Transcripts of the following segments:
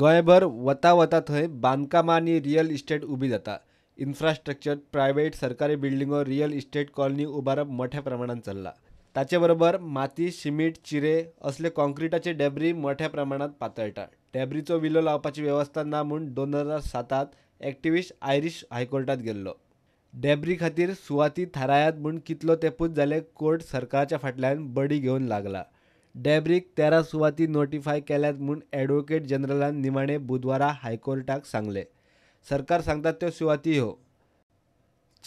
गोंयभर वता वता थंय बांदकामां आनी रियल इस्टेट उबी जाता इन्फ्रास्ट्रक्चर प्रायवेट सरकारी बिल्डिंगो रियल इस्टेट कॉलनी उबारप मोठ्या प्रमाणात चल्ला ताचे बरोबर माती शिमीट चिरे असले कॉन्क्रिटाचे डेब्री मोठ्या प्रमाणांत पातळटा डेब्रीचो विलो लावपाची वेवस्था ना म्हूण दोन हजार सातात एक्टिविस्ट आयरीश हायकोर्टात गेल्लो डेब्री खातीर सुवाती थारायात म्हूण कितलो तेंपूत जाले कोर्ट सरकाराच्या फाटल्यान बडी घेवन लागला डॅब्रीक तेरा सुवाती नोटीफाय केल्यात म्हूण ॲडव्होकेट जनरलान निमाणे बुधवारा हायकोर्टाक सांगले सरकार सांगतात त्यो सुवाती हो।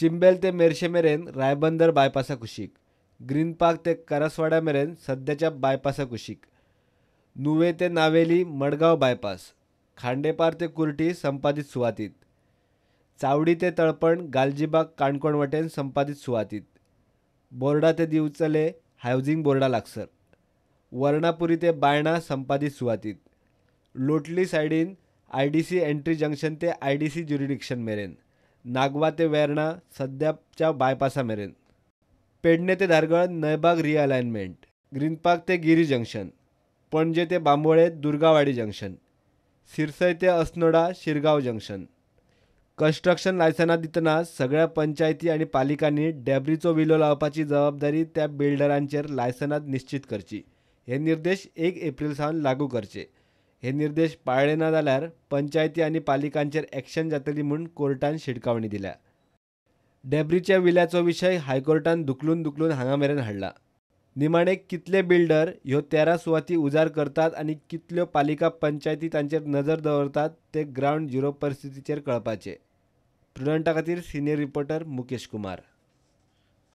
चिंबेल ते मेर्शे मेरेन रायबंदर बायपासा कुशीक ग्रीन पार्क ते करसवाड्या मेरेन सध्याच्या बायपासा कुशीक नुवे ते नावेली मडगाव बायपास खांडेपार ते कुर्टी संपादित सुवातीत चावडी ते तळपण गालजीबाग काणकोण वटेन संपादित सुवातीत बोर्डा ते दिवचले हावजिंग बोर्डा लागसर वर्णापुरी ते बायणा संपादित सुवातीत लोटली सायडीन I D C entry junction ते आय डी सी ज्युरिडिक्शन मेरेन नागवा ते वेर्णा सध्याच्या बायपासा मेरेन पेडणे ते धारगळ नयबाग रिअलायनमेंट ग्रीन पार्क ते गिरी जंक्शन पणजे ते बांबोळे दुर्गावाडी जंक्शन सिरसय ते अस्नोडा शिरगाव जंक्शन कन्स्ट्रक्शन लायसना दितना सगळ्या पंचायती आणि पालिकांनी डॅब्रीचो विलो लावपाची जबाबदारी त्या बिल्डरांचेर लायसनांत निश्चित करची हे निर्देश एक एप्रिल सावन लागू करचे हे निर्देश पाळले ना जाल्यार पंचायती आणि पालिकांचेर ॲक्शन जातली म्हूण कोर्टान शिटकावणी दिल्या डेब्रीच्या विल्याचो विषय हायकोर्टान दुखलून दुखलून हांगा मेरेन हाडला निमाणे कितले बिल्डर ह्यो तेरा सुवाती उजार करतात आणि कितल्यो पालिका पंचायती तांचेर नजर दवरतात ते ग्राउंड झिरो परिस्थितीचेर कळपाचे प्रुडंटा खातीर सिनियर रिपोर्टर मुकेश कुमार